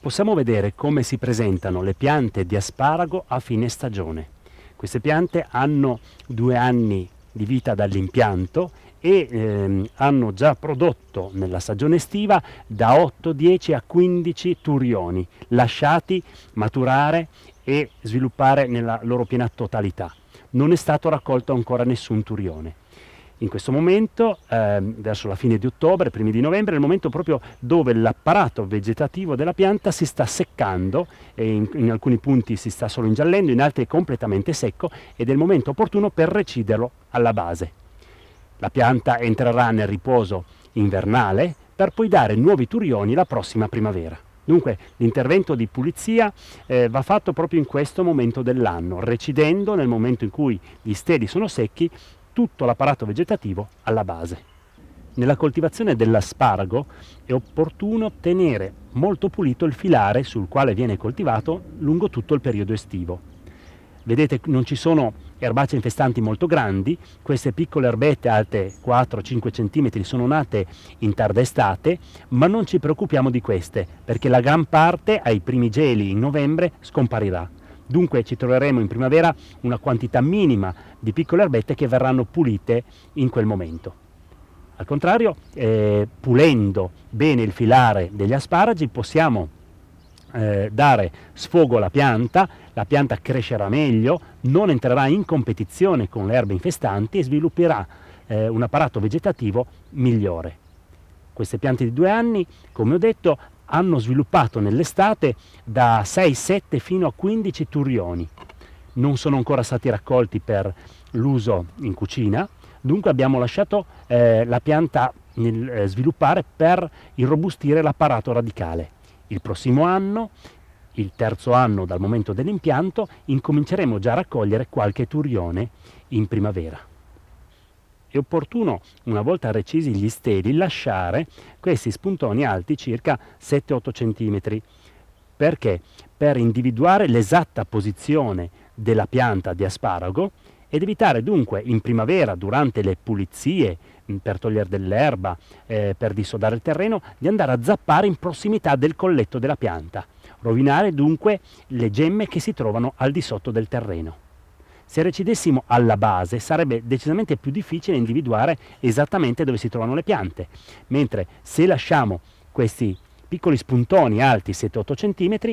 possiamo vedere come si presentano le piante di asparago a fine stagione. Queste piante hanno due anni di vita dall'impianto e ehm, hanno già prodotto nella stagione estiva da 8, 10 a 15 turioni lasciati maturare e sviluppare nella loro piena totalità. Non è stato raccolto ancora nessun turione in questo momento, eh, verso la fine di ottobre, primi di novembre, è il momento proprio dove l'apparato vegetativo della pianta si sta seccando, in, in, alcuni punti si sta solo ingiallendo, in altri è completamente secco ed è il momento opportuno per reciderlo alla base. La pianta entrerà nel riposo invernale per poi dare nuovi turioni la prossima primavera. Dunque l'intervento di pulizia eh, va fatto proprio in questo momento dell'anno, recidendo nel momento in cui gli steli sono secchi tutto l'apparato vegetativo alla base. Nella coltivazione dell'aspargo è opportuno tenere molto pulito il filare sul quale viene coltivato lungo tutto il periodo estivo. Vedete, non ci sono erbacee infestanti molto grandi, queste piccole erbette alte 4-5 cm sono nate in tarda estate, ma non ci preoccupiamo di queste, perché la gran parte ai primi geli in novembre scomparirà. Dunque ci troveremo in primavera una quantità minima di piccole erbette che verranno pulite in quel momento. Al contrario, eh, pulendo bene il filare degli asparagi possiamo eh, dare sfogo alla pianta, la pianta crescerà meglio, non entrerà in competizione con le erbe infestanti e svilupperà eh, un apparato vegetativo migliore. Queste piante di due anni, come ho detto, hanno sviluppato nell'estate da 6, 7 fino a 15 turioni. Non sono ancora stati raccolti per l'uso in cucina, dunque abbiamo lasciato eh, la pianta nel, eh, sviluppare per irrobustire l'apparato radicale. Il prossimo anno, il terzo anno dal momento dell'impianto, incominceremo già a raccogliere qualche turione in primavera è opportuno, una volta recisi gli steli, lasciare questi spuntoni alti circa 7-8 cm. Perché? Per individuare l'esatta posizione della pianta di asparago ed evitare dunque in primavera, durante le pulizie, mm, per togliere dell'erba, eh, per dissodare il terreno, di andare a zappare in prossimità del colletto della pianta. Rovinare dunque le gemme che si trovano al di sotto del terreno. Se recidessimo alla base sarebbe decisamente più difficile individuare esattamente dove si trovano le piante, mentre se lasciamo questi piccoli spuntoni alti 7-8 cm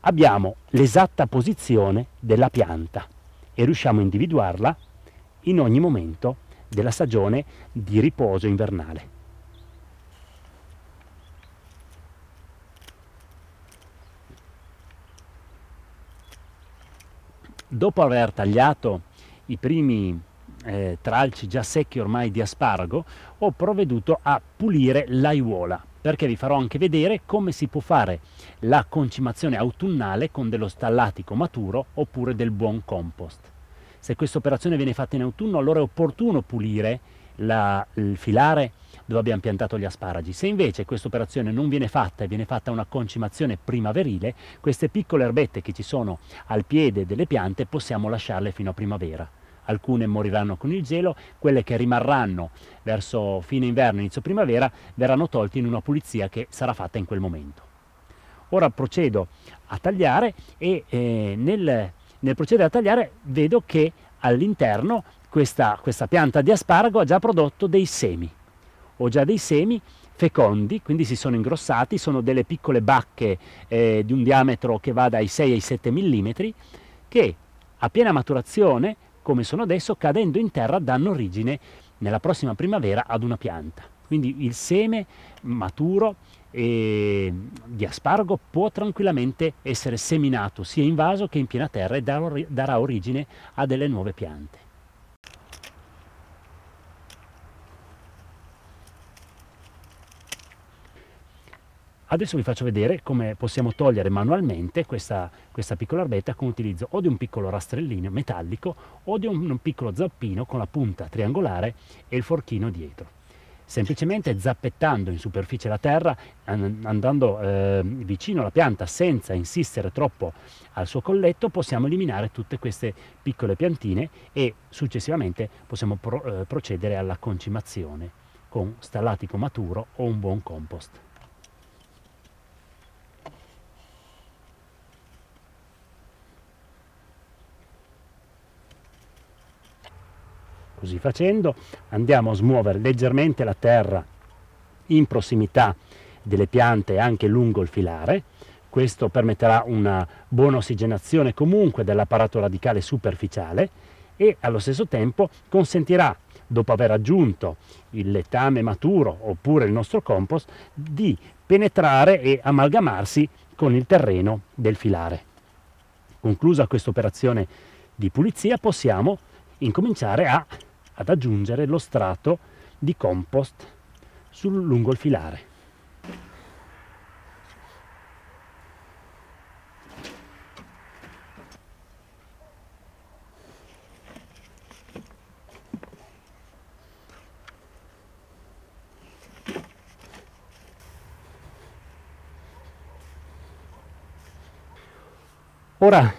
abbiamo l'esatta posizione della pianta e riusciamo a individuarla in ogni momento della stagione di riposo invernale. Dopo aver tagliato i primi eh, tralci già secchi ormai di asparago, ho provveduto a pulire l'aiuola perché vi farò anche vedere come si può fare la concimazione autunnale con dello stallatico maturo oppure del buon compost. Se questa operazione viene fatta in autunno allora è opportuno pulire la, il filare dove abbiamo piantato gli asparagi. Se invece questa operazione non viene fatta e viene fatta una concimazione primaverile, queste piccole erbette che ci sono al piede delle piante possiamo lasciarle fino a primavera. Alcune moriranno con il gelo, quelle che rimarranno verso fine inverno, inizio primavera, verranno tolte in una pulizia che sarà fatta in quel momento. Ora procedo a tagliare e eh, nel, nel procedere a tagliare vedo che all'interno questa, questa pianta di asparago ha già prodotto dei semi, ho già dei semi fecondi, quindi si sono ingrossati, sono delle piccole bacche eh, di un diametro che va dai 6 ai 7 mm, che a piena maturazione, come sono adesso, cadendo in terra danno origine nella prossima primavera ad una pianta. Quindi il seme maturo di aspargo può tranquillamente essere seminato sia in vaso che in piena terra e darà origine a delle nuove piante. Adesso vi faccio vedere come possiamo togliere manualmente questa, questa piccola erbetta con l'utilizzo o di un piccolo rastrellino metallico o di un, un piccolo zappino con la punta triangolare e il forchino dietro semplicemente zappettando in superficie la terra, andando eh, vicino alla pianta senza insistere troppo al suo colletto, possiamo eliminare tutte queste piccole piantine e successivamente possiamo pro, eh, procedere alla concimazione con stallatico maturo o un buon compost. Così facendo andiamo a smuovere leggermente la terra in prossimità delle piante anche lungo il filare, questo permetterà una buona ossigenazione comunque dell'apparato radicale superficiale e allo stesso tempo consentirà, dopo aver aggiunto il letame maturo oppure il nostro compost, di penetrare e amalgamarsi con il terreno del filare. Conclusa questa operazione di pulizia possiamo incominciare a ad aggiungere lo strato di compost sul, lungo il filare. Ora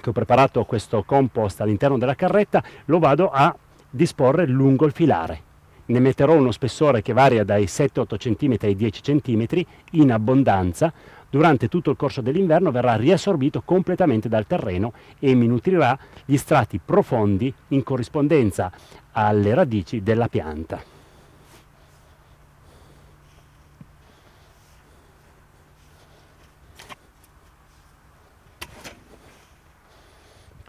che ho preparato questo compost all'interno della carretta lo vado a disporre lungo il filare. Ne metterò uno spessore che varia dai 7-8 cm ai 10 cm in abbondanza. Durante tutto il corso dell'inverno verrà riassorbito completamente dal terreno e mi nutrirà gli strati profondi in corrispondenza alle radici della pianta.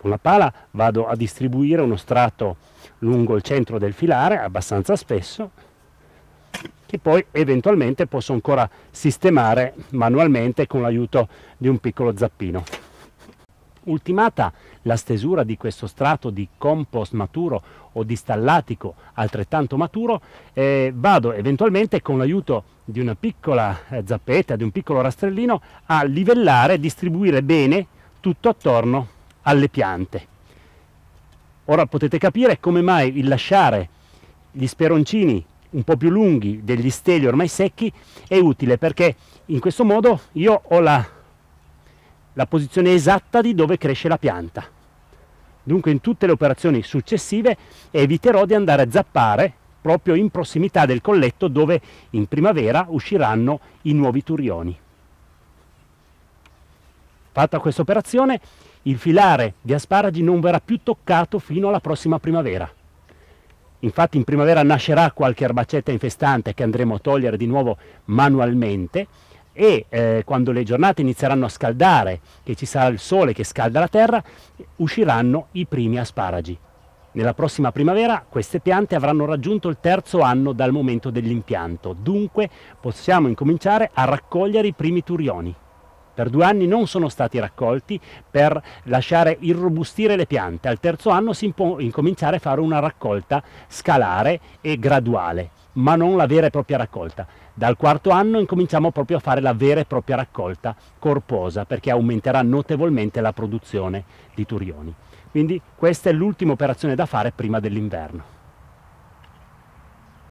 Con la pala vado a distribuire uno strato lungo il centro del filare, abbastanza spesso, che poi eventualmente posso ancora sistemare manualmente con l'aiuto di un piccolo zappino. Ultimata la stesura di questo strato di compost maturo o di stallatico altrettanto maturo, eh, vado eventualmente con l'aiuto di una piccola eh, zappetta, di un piccolo rastrellino, a livellare, distribuire bene tutto attorno alle piante. Ora potete capire come mai il lasciare gli speroncini un po' più lunghi degli steli ormai secchi è utile perché in questo modo io ho la, la posizione esatta di dove cresce la pianta. Dunque in tutte le operazioni successive eviterò di andare a zappare proprio in prossimità del colletto dove in primavera usciranno i nuovi turioni. Fatta questa operazione, il filare di asparagi non verrà più toccato fino alla prossima primavera. Infatti in primavera nascerà qualche erbacetta infestante che andremo a togliere di nuovo manualmente e eh, quando le giornate inizieranno a scaldare, che ci sarà il sole che scalda la terra, usciranno i primi asparagi. Nella prossima primavera queste piante avranno raggiunto il terzo anno dal momento dell'impianto, dunque possiamo incominciare a raccogliere i primi turioni per due anni non sono stati raccolti per lasciare irrobustire le piante. Al terzo anno si può incominciare a fare una raccolta scalare e graduale, ma non la vera e propria raccolta. Dal quarto anno incominciamo proprio a fare la vera e propria raccolta corposa perché aumenterà notevolmente la produzione di turioni. Quindi questa è l'ultima operazione da fare prima dell'inverno.